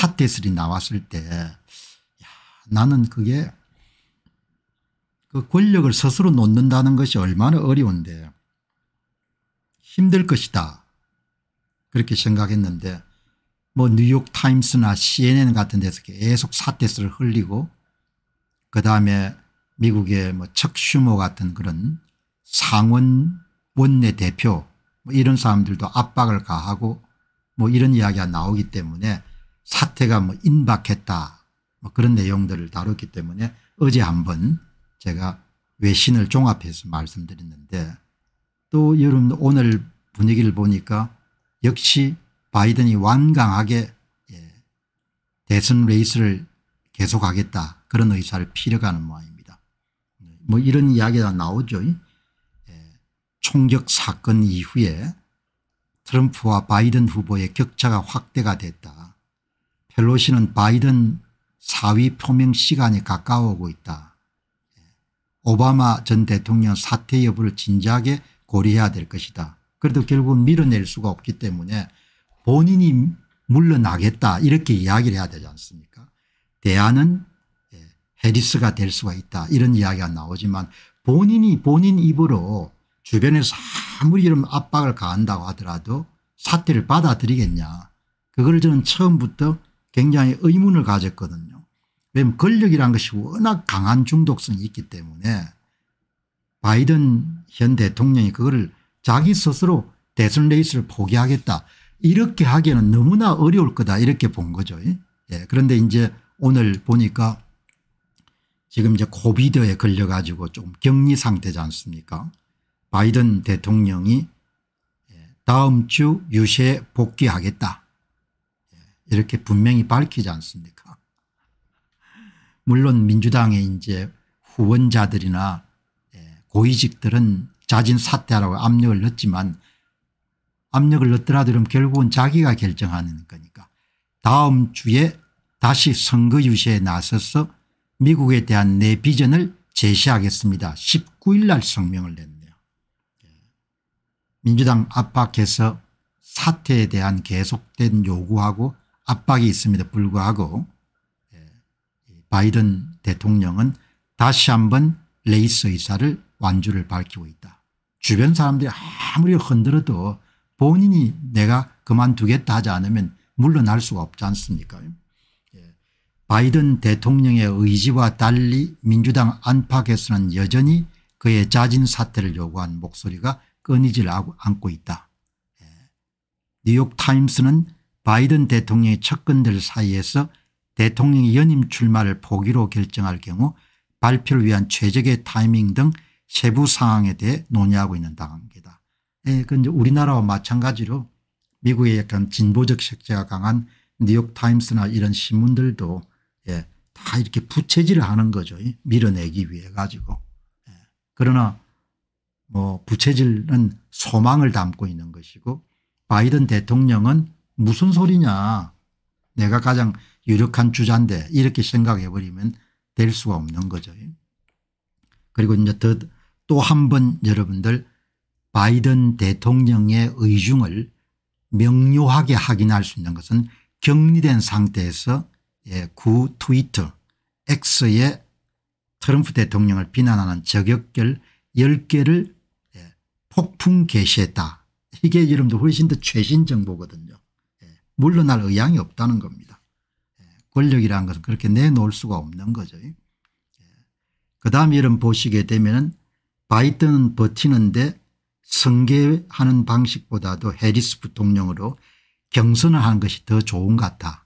사태설이 나왔을 때 야, 나는 그게 그 권력을 스스로 놓는다는 것이 얼마나 어려운데 힘들 것이다 그렇게 생각했는데 뭐 뉴욕타임스나 cnn 같은 데서 계속 사태설을 흘리고 그다음에 미국의 뭐 척슈모 같은 그런 상원 원내대표 뭐 이런 사람들도 압박을 가하고 뭐 이런 이야기가 나오기 때문에 사태가 뭐 인박했다 뭐 그런 내용들을 다뤘기 때문에 어제 한번 제가 외신을 종합해서 말씀드렸는데 또 여러분 오늘 분위기를 보니까 역시 바이든이 완강하게 예, 대선 레이스를 계속하겠다 그런 의사를 피력하는 모양입니다. 뭐 이런 이야기가 나오죠. 예, 총격 사건 이후에 트럼프와 바이든 후보의 격차가 확대가 됐다. 펠로시는 바이든 사위 표명 시간이 가까워오고 있다. 오바마 전 대통령 사퇴 여부를 진지하게 고려해야 될 것이다. 그래도 결국 밀어낼 수가 없기 때문에 본인이 물러나겠다 이렇게 이야기를 해야 되지 않습니까 대안은 예, 해리스가 될 수가 있다 이런 이야기가 나오지만 본인이 본인 입으로 주변에서 아무리 이런 압박을 가한다고 하더라도 사태를 받아들이겠냐 그걸 저는 처음부터 굉장히 의문을 가졌거든요. 왜냐하면 권력이란 것이 워낙 강한 중독성이 있기 때문에 바이든 현 대통령이 그거를 자기 스스로 대선 레이스를 포기하겠다 이렇게 하기에는 너무나 어려울 거다 이렇게 본 거죠. 예. 예 그런데 이제 오늘 보니까 지금 이제 코비드에 걸려가지고 좀 격리 상태지 않습니까 바이든 대통령이 예, 다음 주 유세 복귀하겠다 이렇게 분명히 밝히지 않습니까? 물론 민주당의 이제 후원자들이나 예, 고위직들은 자진 사퇴하라고 압력을 넣지만 압력을 넣더라도 그럼 결국은 자기가 결정하는 거니까 다음 주에 다시 선거 유세에 나서서 미국에 대한 내 비전을 제시하겠습니다. 19일 날 성명을 냈네요. 예. 민주당 압박해서 사태에 대한 계속된 요구하고 압박이 있음에도 불구하고 예, 바이든 대통령은 다시 한번 레이스 의사를 완주를 밝히고 있다. 주변 사람들이 아무리 흔들어도 본인이 내가 그만두겠다 하지 않으면 물러날 수가 없지 않습니까 예, 바이든 대통령의 의지와 달리 민주당 안팎에서는 여전히 그의 자진 사퇴를 요구한 목소리가 끊이질 않고 있다. 예, 뉴욕타임스는 바이든 대통령의 측근들 사이에서 대통령 연임 출마를 보기로 결정할 경우 발표를 위한 최적의 타이밍 등 세부 상황에 대해 논의하고 있는 단계다. 예, 그 이제 우리나라와 마찬가지로 미국의 약간 진보적 색채가 강한 뉴욕타임스나 이런 신문들도 예, 다 이렇게 부채질을 하는 거죠. 밀어내기 위해 가지고. 예, 그러나 뭐 부채질은 소망을 담고 있는 것이고 바이든 대통령은 무슨 소리냐 내가 가장 유력한 주자인데 이렇게 생각해 버리면 될 수가 없는 거죠. 그리고 이제 또한 번 여러분들 바이든 대통령의 의중을 명료하게 확인할 수 있는 것은 격리된 상태에서 예, 구 트위터 X의 트럼프 대통령을 비난하는 저격결 10개를 예, 폭풍 게시했다. 이게 여러분들 훨씬 더 최신 정보거든요. 물러날 의향이 없다는 겁니다. 예, 권력이라는 것은 그렇게 내놓을 수가 없는 거죠. 예. 그 다음 이름 보시게 되면 바이든은 버티는데 성계하는 방식보다도 해리스 부통령으로 경선을 하는 것이 더 좋은 같아.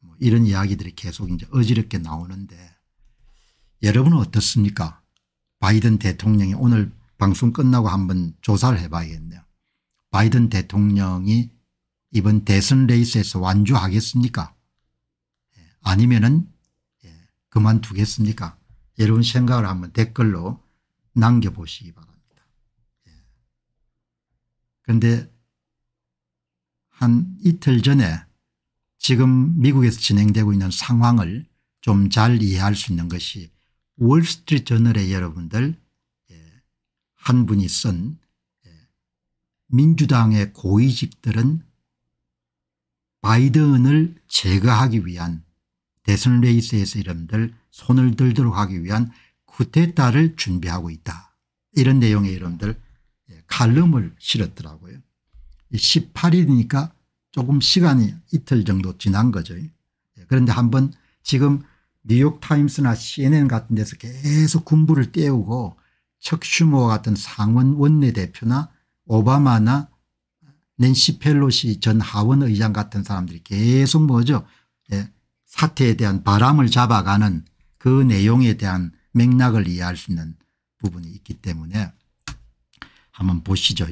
뭐 이런 이야기들이 계속 이제 어지럽게 나오는데 여러분은 어떻습니까? 바이든 대통령이 오늘 방송 끝나고 한번 조사를 해봐야겠네요. 바이든 대통령이 이번 대선 레이스에서 완주하겠습니까 예, 아니면 은 예, 그만두겠습니까 여러분 생각을 한번 댓글로 남겨보시기 바랍니다. 예. 그런데 한 이틀 전에 지금 미국에서 진행되고 있는 상황을 좀 잘 이해할 수 있는 것이 월스트리트 저널의 여러분들 한 분이 쓴 민주당의 고위직들은 바이든을 제거하기 위한 대선 레이스에서 이름들 손을 들도록 하기 위한 쿠데타를 준비하고 있다. 이런 내용의 이름들 예, 칼럼을 실었더라고요. 18일이니까 조금 시간이 이틀 정도 지난 거죠. 예, 그런데 한번 지금 뉴욕타임스나 cnn 같은 데서 계속 군부를 떼우고 척슈모와 같은 상원 원내대표나 오바마나 낸시 펠로시 전 하원 의장 같은 사람들이 계속 뭐죠 예, 사태에 대한 바람을 잡아가는 그 내용에 대한 맥락을 이해할 수 있는 부분이 있기 때문에 한번 보시죠.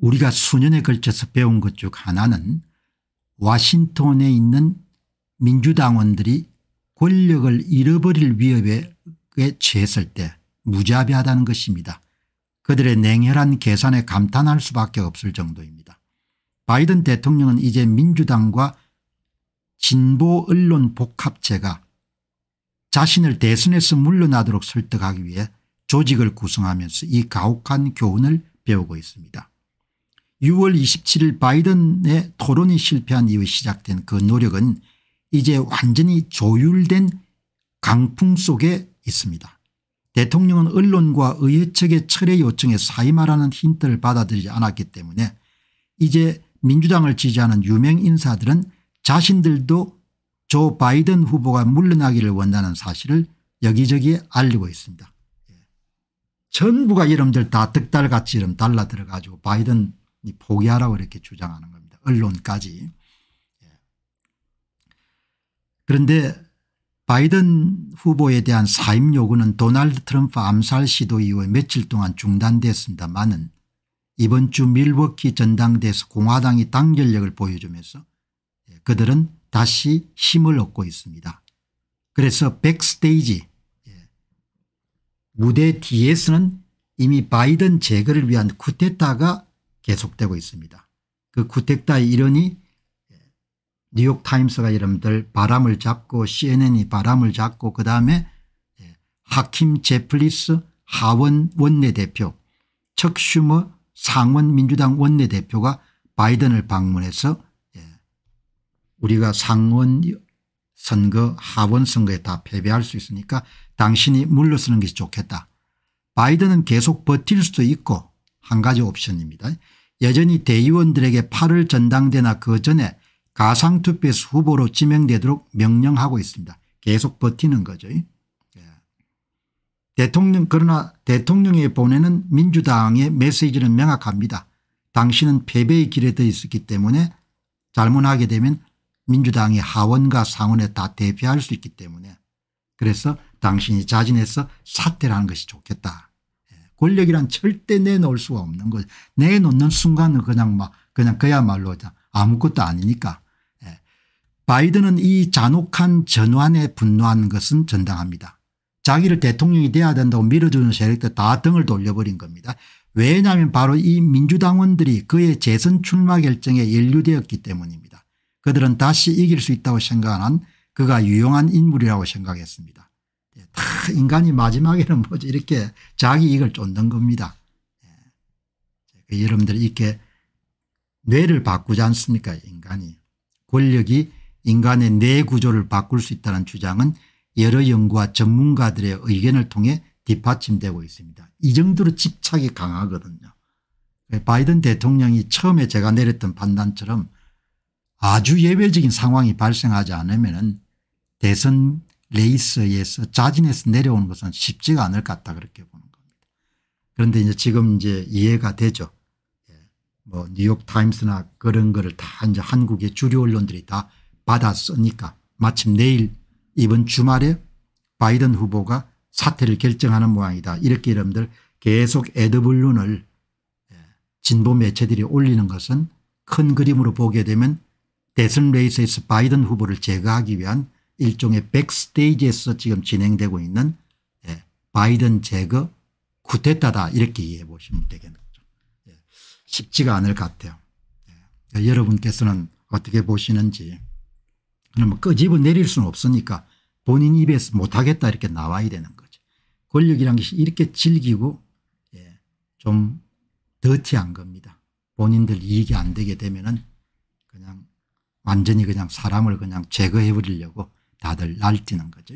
우리가 수년에 걸쳐서 배운 것 중 하나는 와싱턴에 있는 민주당원들이 권력을 잃어버릴 위협에 처했을 때 무자비하다는 것입니다. 그들의 냉혈한 계산에 감탄할 수밖에 없을 정도입니다. 바이든 대통령은 이제 민주당과 진보 언론 복합체가 자신을 대선에서 물러나도록 설득하기 위해 조직을 구성하면서 이 가혹한 교훈을 배우고 있습니다. 6월 27일 바이든의 토론이 실패한 이후 시작된 그 노력은 이제 완전히 조율된 강풍 속에 있습니다. 대통령은 언론과 의회 측의 철회 요청에 사임하라는 힌트를 받아들이지 않았기 때문에 이제 민주당을 지지하는 유명 인사들은 자신들도 조 바이든 후보가 물러나기를 원하는 사실을 여기저기 알리고 있습니다. 예. 전부가 이름들 다 득달같이 이름 달라들어 가지고 바이든이 포기하라고 이렇게 주장하는 겁니다. 언론까지. 예. 그런데 바이든 후보에 대한 사임 요구는 도널드 트럼프 암살 시도 이후에 며칠 동안 중단됐습니다만은 이번 주 밀워키 전당대에서 공화당이 당결력을 보여주면서 예, 그들은 다시 힘을 얻고 있습니다. 그래서 백스테이지 예, 무대 뒤에서는 이미 바이든 제거를 위한 쿠데타가 계속되고 있습니다. 그 쿠데타의 일원이 예, 뉴욕타임스가 여러분들 바람을 잡고 cnn이 바람을 잡고 그다음에 하킴 제플리스 하원 원내대표 척 슈머 상원 민주당 원내대표가 바이든을 방문해서 예, 우리가 상원 선거 하원 선거에 다 패배할 수 있으니까 당신이 물러서는 게 좋겠다. 바이든은 계속 버틸 수도 있고 한 가지 옵션입니다. 여전히 대의원들에게 8월 전당대나 그 전에 가상투표에서 후보로 지명되도록 명령하고 있습니다. 계속 버티는 거죠. 대통령 그러나 대통령이 보내는 민주당의 메시지는 명확합니다. 당신은 패배의 길에 떠 있었기 때문에 잘못하게 되면 민주당이 하원과 상원에 다 대표할 수 있기 때문에 그래서 당신이 자진해서 사퇴를 는 것이 좋겠다. 예, 권력이란 절대 내놓을 수가 없는 거죠. 내놓는 순간은 그냥 막 그냥 그야말로 아무것도 아니니까. 예, 바이든은 이 잔혹한 전환에 분노하 것은 전당합니다. 자기를 대통령이 돼야 된다고 밀어주는 세력들 다 등을 돌려버린 겁니다. 왜냐하면 바로 이 민주당원들이 그의 재선 출마 결정에 연루되었기 때문입니다. 그들은 다시 이길 수 있다고 생각한 그가 유용한 인물이라고 생각했습니다. 예, 다 인간이 마지막에는 뭐지 이렇게 자기 이익을 쫓는 겁니다. 예. 그 여러분들 이렇게 뇌를 바꾸지 않습니까 인간이. 권력이 인간의 뇌 구조를 바꿀 수 있다는 주장은 여러 연구와 전문가들의 의견을 통해 뒷받침되고 있습니다. 이 정도로 집착이 강하거든요. 바이든 대통령이 처음에 제가 내렸던 판단처럼 아주 예외적인 상황이 발생하지 않으면 대선 레이스에서 자진해서 내려오는 것은 쉽지가 않을 것 같다 그렇게 보는 겁니다. 그런데 이제 지금 이제 이해가 되죠. 예, 뭐 뉴욕타임스나 그런 거를 다 이제 한국의 주류 언론들이 다 받았으니까 마침 내일 이번 주말에 바이든 후보가 사태를 결정하는 모양이다. 이렇게 여러분들 계속 에드블룬을 예, 진보 매체들이 올리는 것은 큰 그림으로 보게 되면 대선 레이스에서 바이든 후보를 제거하기 위한 일종의 백스테이지에서 지금 진행되고 있는 예, 바이든 제거 구태타다 이렇게 이해해 보시면 되겠죠. 예, 쉽지가 않을 것 같아요. 여러분께서는 어떻게 보시는지 뭐 끄집어 내릴 수는 없으니까 본인 입에서 못하겠다 이렇게 나와야 되는 거죠. 권력이란 것이 이렇게 질기고 예, 좀 더티한 겁니다. 본인들 이익이 안 되게 되면은 그냥 완전히 그냥 사람을 그냥 제거해 버리려고 다들 날뛰는 거죠.